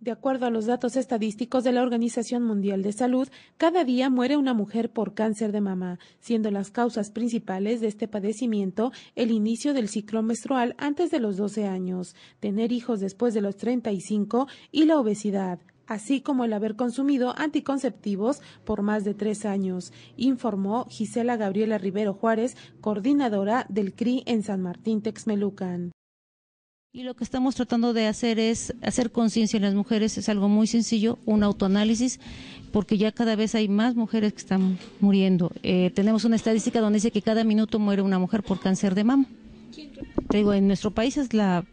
De acuerdo a los datos estadísticos de la Organización Mundial de Salud, cada día muere una mujer por cáncer de mama, siendo las causas principales de este padecimiento el inicio del ciclo menstrual antes de los 12 años, tener hijos después de los 35 y la obesidad así como el haber consumido anticonceptivos por más de tres años, informó Gisela Gabriela Rivero Juárez, coordinadora del CRI en San Martín Texmelucan. Y lo que estamos tratando de hacer es hacer conciencia en las mujeres, es algo muy sencillo, un autoanálisis, porque ya cada vez hay más mujeres que están muriendo. Eh, tenemos una estadística donde dice que cada minuto muere una mujer por cáncer de mama. Te digo, en nuestro país es la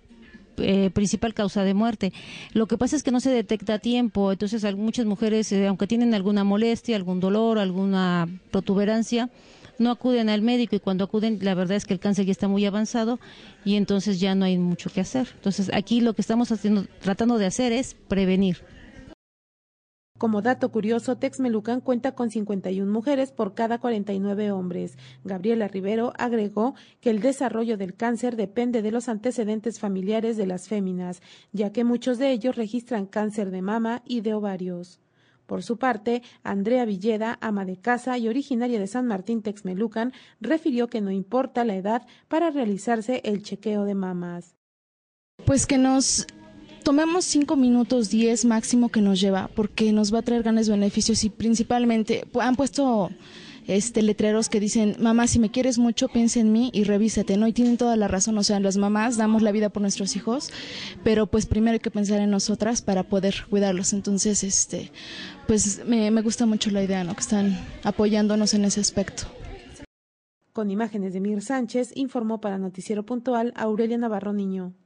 eh, principal causa de muerte. Lo que pasa es que no se detecta a tiempo, entonces muchas mujeres, eh, aunque tienen alguna molestia, algún dolor, alguna protuberancia, no acuden al médico y cuando acuden la verdad es que el cáncer ya está muy avanzado y entonces ya no hay mucho que hacer. Entonces aquí lo que estamos tratando de hacer es prevenir. Como dato curioso, Texmelucan cuenta con 51 mujeres por cada 49 hombres. Gabriela Rivero agregó que el desarrollo del cáncer depende de los antecedentes familiares de las féminas, ya que muchos de ellos registran cáncer de mama y de ovarios. Por su parte, Andrea Villeda, ama de casa y originaria de San Martín Texmelucan, refirió que no importa la edad para realizarse el chequeo de mamas. Pues que nos tomemos cinco minutos, diez máximo que nos lleva, porque nos va a traer grandes beneficios y principalmente han puesto este letreros que dicen, mamá, si me quieres mucho, piensa en mí y revísate, ¿no? Y tienen toda la razón, o sea, las mamás damos la vida por nuestros hijos, pero pues primero hay que pensar en nosotras para poder cuidarlos. Entonces, este, pues me, gusta mucho la idea, ¿no? Que están apoyándonos en ese aspecto. Con imágenes de Mir Sánchez, informó para Noticiero Puntual Aurelia Navarro Niño.